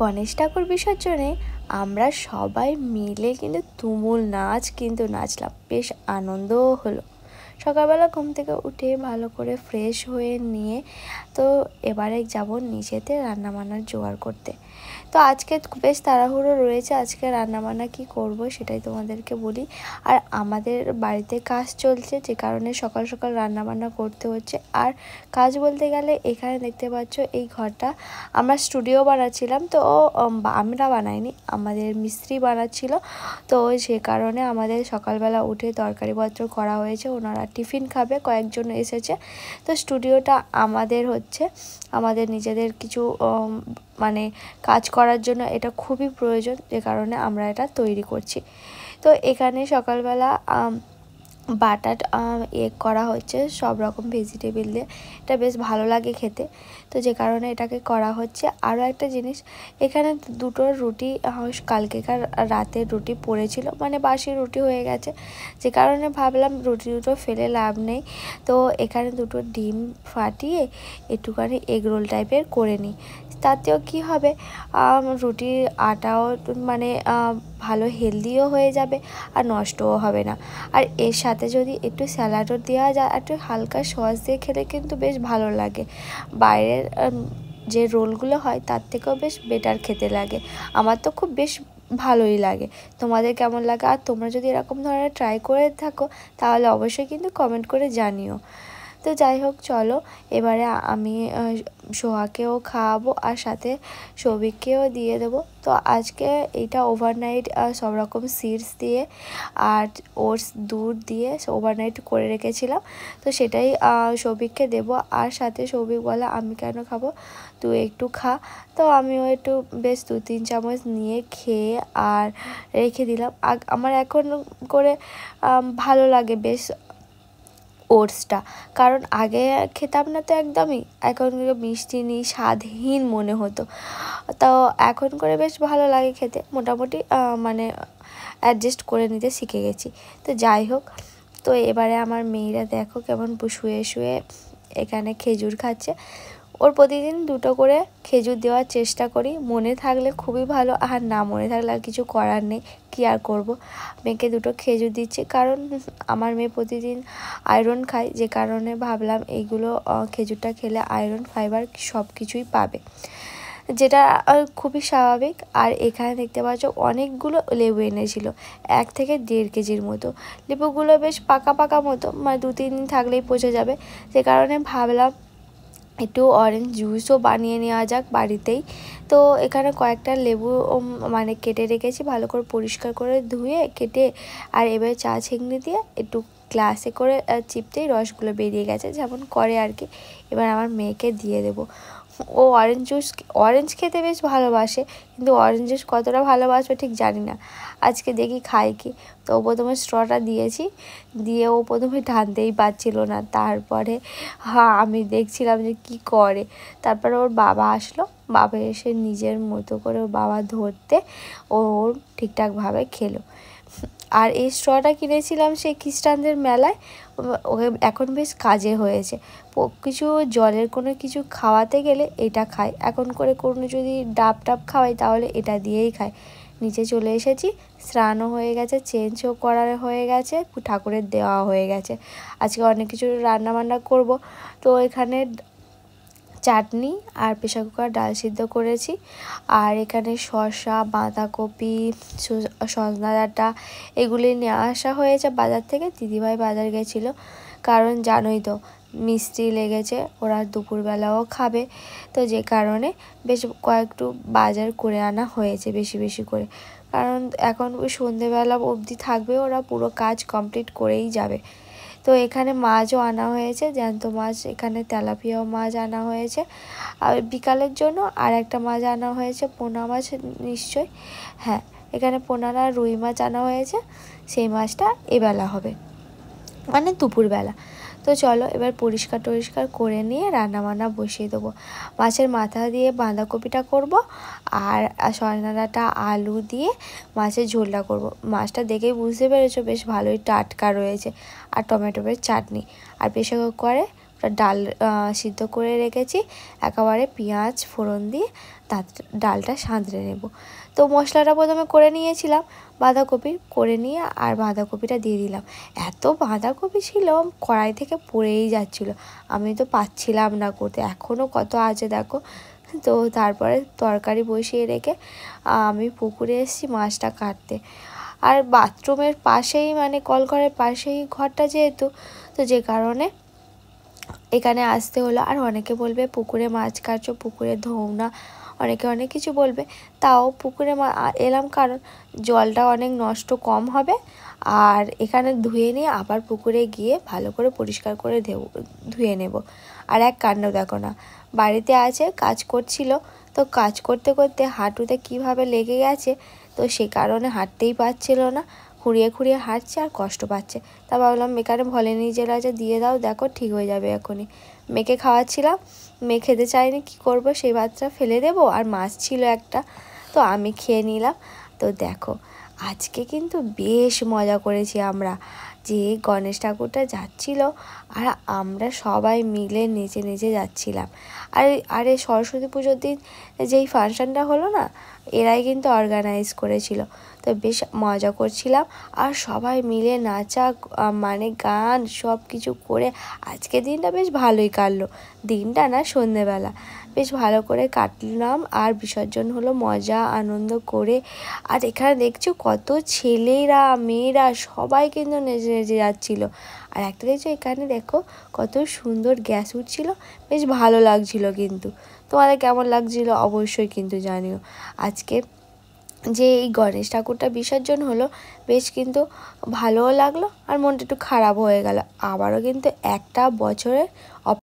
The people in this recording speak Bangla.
গণেশ ঠাকুর বিসর্জনে আমরা সবাই মিলে কিন্তু তুমুল নাচ কিন্তু নাচলাম বেশ আনন্দও হলো সকালবেলা ঘুম থেকে উঠে ভালো করে ফ্রেশ হয়ে নিয়ে তো এবারে যাব নিজেতে বান্নার জোগাড় করতে তো আজকে বেশ তাড়াহুড়ো রয়েছে আজকে রান্নাবান্না কি করব সেটাই তোমাদেরকে বলি আর আমাদের বাড়িতে কাজ চলছে যে কারণে সকাল সকাল রান্নাবান্না করতে হচ্ছে আর কাজ বলতে গেলে এখানে দেখতে পাচ্ছ এই ঘরটা আমরা স্টুডিও বানাচ্ছিলাম তো আমরা বানাইনি আমাদের মিস্ত্রি বানাচ্ছিল তো সে কারণে আমাদের সকালবেলা উঠে তরকারিপত্র করা হয়েছে ওনারা টিফিন খাবে কয়েকজন এসেছে তো স্টুডিওটা আমাদের হচ্ছে আমাদের নিজেদের কিছু মানে কাজ করার জন্য এটা খুবই প্রয়োজন যে কারণে আমরা এটা তৈরি করছি তো এখানে সকালবেলা বাটার এগ করা হচ্ছে সব রকম ভেজিটেবিল দিয়ে এটা বেশ ভালো লাগে খেতে তো যে কারণে এটাকে করা হচ্ছে আরও একটা জিনিস এখানে দুটো রুটি কালকেকার রাতে রুটি পড়েছিল মানে বাসি রুটি হয়ে গেছে যে কারণে ভাবলাম রুটি দুটো ফেলে লাভ নেই তো এখানে দুটো ডিম ফাটিয়ে একটুখানি এগ রোল টাইপের করে নিই তাতেও কি হবে রুটির আটাও মানে ভালো হেলদিও হয়ে যাবে আর নষ্টও হবে না আর এর সাথে যদি একটু স্যালাডও দেওয়া যায় একটু হালকা সস দিয়ে খেলে কিন্তু বেশ ভালো লাগে বাইরের যে রোলগুলো হয় তার থেকেও বেশ বেটার খেতে লাগে আমার তো খুব বেশ ভালোই লাগে তোমাদের কেমন লাগে আর তোমরা যদি এরকম ধরনের ট্রাই করে থাকো তাহলে অবশ্যই কিন্তু কমেন্ট করে জানিও তো যাই হোক চলো এবারে আমি সোহাকেও খাওয়াবো আর সাথে সবিককেও দিয়ে দেবো তো আজকে এটা ওভারনাইট সব রকম সিডস দিয়ে আর ওটস দুধ দিয়ে ওভারনাইট করে রেখেছিলাম তো সেটাই সবিককে দেব আর সাথে সবিক বলে আমি কেন খাবো তুই একটু খা তো আমিও একটু বেশ দু তিন চামচ নিয়ে খেয়ে আর রেখে দিলাম আমার এখন করে ভালো লাগে বেশ ওটসটা কারণ আগে খেতাম না তো একদমই এখন মিষ্টি নিই স্বাদহীন মনে হতো তো এখন করে বেশ ভালো লাগে খেতে মোটামুটি মানে অ্যাডজাস্ট করে নিতে শিখে গেছি তো যাই হোক তো এবারে আমার মেয়েরা দেখো কেমন শুয়ে শুয়ে এখানে খেজুর খাচ্ছে ওর প্রতিদিন দুটো করে খেজুর দেওয়ার চেষ্টা করি মনে থাকলে খুবই ভালো আর না মনে থাকলে আর কিছু করার নেই কী আর করবো মেয়েকে দুটো খেজুর দিচ্ছি কারণ আমার মেয়ে প্রতিদিন আয়রন খায় যে কারণে ভাবলাম এইগুলো খেজুরটা খেলে আয়রন ফাইবার সব কিছুই পাবে যেটা খুবই স্বাভাবিক আর এখানে দেখতে পাচ্ছ অনেকগুলো লেবু এনেছিল এক থেকে দেড় কেজির মতো লেবুগুলো বেশ পাকা পাকা মতো মানে দু তিন দিন থাকলেই পচে যাবে যে কারণে ভাবলাম একটু অরেঞ্জ জুসও বানিয়ে নেওয়া যাক বাড়িতেই তো এখানে কয়েকটা লেবু মানে কেটে রেখেছি ভালো করে পরিষ্কার করে ধুয়ে কেটে আর এবার চা ছেঁকনি দিয়ে একটু গ্লাসে করে চিপতেই রসগুলো বেরিয়ে গেছে যেমন করে আর কি এবার আমার মেয়েকে দিয়ে দেবো ও অরেঞ্জ জুস অরেঞ্জ খেতে বেশ ভালোবাসে কিন্তু অরেঞ্জ জুস কতটা ভালোবাসবে ঠিক জানি না আজকে দেখি খাই কি তো ও প্রথমে স্ট্রটা দিয়েছি দিয়ে ও প্রথমে ঢানতেই পারছিলো না তারপরে হ্যাঁ আমি দেখছিলাম যে কি করে তারপরে ওর বাবা আসলো বাবা এসে নিজের মতো করে ওর বাবা ধরতে ও ঠিকঠাকভাবে খেলো আর এই স্ট্রটা কিনেছিলাম সেই খ্রিস্টানদের মেলায় এখন বেশ কাজে হয়েছে কিছু জলের কোনো কিছু খাওয়াতে গেলে এটা খায় এখন করে কোনো যদি ডাব টাব খাওয়াই তাহলে এটা দিয়েই খায় নিচে চলে এসেছি স্নানও হয়ে গেছে চেঞ্জও করার হয়ে গেছে ঠাকুরের দেওয়া হয়ে গেছে আজকে অনেক কিছু রান্না বান্না করব তো এখানে চাটনি আর কুকার ডাল সিদ্ধ করেছি আর এখানে শসা বাঁধাকপি সজনা ডাঁটা এগুলি নিয়ে আসা হয়েছে বাজার থেকে দিদিভাই বাজার গেছিলো কারণ জানোই তো মিষ্টি লেগেছে ওরা দুপুরবেলাও খাবে তো যে কারণে বেশ কয়েকটু বাজার করে আনা হয়েছে বেশি বেশি করে কারণ এখন সন্ধেবেলা অবধি থাকবে ওরা পুরো কাজ কমপ্লিট করেই যাবে তো এখানে মাছও আনা হয়েছে জ্যান্ত মাছ এখানে তেলাপিয়াও মাছ আনা হয়েছে আর বিকালের জন্য আর একটা মাছ আনা হয়েছে পোনা মাছ নিশ্চয় হ্যাঁ এখানে পোনারা রুই মাছ আনা হয়েছে সেই মাছটা এবেলা হবে মানে দুপুরবেলা তো চলো এবার পরিষ্কার টরিষ্কার করে নিয়ে রান্নাবান্না বসিয়ে দেবো মাছের মাথা দিয়ে বাঁধাকপিটা করব আর সয়নাটা আলু দিয়ে মাছের ঝোলটা করব মাছটা দেখেই বুঝতে পেরেছো বেশ ভালোই টাটকা রয়েছে আর টমেটোর চাটনি আর প্রেশার কুকারে ডাল সিদ্ধ করে রেখেছি একেবারে পেঁয়াজ ফোড়ন দিয়ে তার ডালটা সাঁতরে নেব তো মশলাটা প্রথমে করে নিয়েছিলাম বাঁধাকপি করে নিয়ে আর বাঁধাকপিটা দিয়ে দিলাম এত বাঁধাকপি ছিল কড়াই থেকে পড়েই যাচ্ছিল আমি তো পাচ্ছিলাম না করতে এখনও কত আছে দেখো তো তারপরে তরকারি বসিয়ে রেখে আমি পুকুরে এসেছি মাছটা কাটতে আর বাথরুমের পাশেই মানে কলঘরের পাশেই ঘরটা যেহেতু তো যে কারণে এখানে আসতে হলো আর অনেকে বলবে পুকুরে মাছ কাটছো পুকুরে ধোও না অনেকে অনেক কিছু বলবে তাও পুকুরে এলাম কারণ জলটা অনেক নষ্ট কম হবে আর এখানে ধুয়ে নিয়ে আবার পুকুরে গিয়ে ভালো করে পরিষ্কার করে দেব ধুয়ে নেব আর এক কাণ্ড দেখো না বাড়িতে আছে কাজ করছিল তো কাজ করতে করতে হাঁটুতে কিভাবে লেগে গেছে তো সে কারণে হাঁটতেই পারছিল না খুঁড়িয়ে খুঁড়িয়ে হাঁটছে আর কষ্ট পাচ্ছে তা ভাবলাম মেকারে ভলে নিজে যে দিয়ে দাও দেখো ঠিক হয়ে যাবে এখনই মেয়েকে খাওয়াচ্ছিলাম মেয়ে খেতে চাইনি কি করব সেই বাচ্চা ফেলে দেবো আর মাছ ছিল একটা তো আমি খেয়ে নিলাম তো দেখো আজকে কিন্তু বেশ মজা করেছি আমরা যে গণেশ ঠাকুরটা যাচ্ছিল আর আমরা সবাই মিলে নেচে নেচে যাচ্ছিলাম আর আরে সরস্বতী পুজোর দিন যেই ফাংশানটা হলো না এরাই কিন্তু অর্গানাইজ করেছিল তো বেশ মজা করছিলাম আর সবাই মিলে নাচা মানে গান সব কিছু করে আজকে দিনটা বেশ ভালোই কাটলো দিনটা না সন্ধেবেলা বেশ ভালো করে কাটলাম আর বিসর্জন হলো মজা আনন্দ করে আর এখানে দেখছো কত ছেলেরা মেয়েরা সবাই কিন্তু নেচে নেচে যাচ্ছিলো আর একটা দেখছো এখানে দেখো কত সুন্দর গ্যাস উঠছিল বেশ ভালো লাগছিল কিন্তু তোমাদের কেমন লাগছিল অবশ্যই কিন্তু জানিও আজকে যে এই গণেশ ঠাকুরটা বিসর্জন হলো বেশ কিন্তু ভালোও লাগলো আর মনটা একটু খারাপ হয়ে গেল আবারও কিন্তু একটা বছরের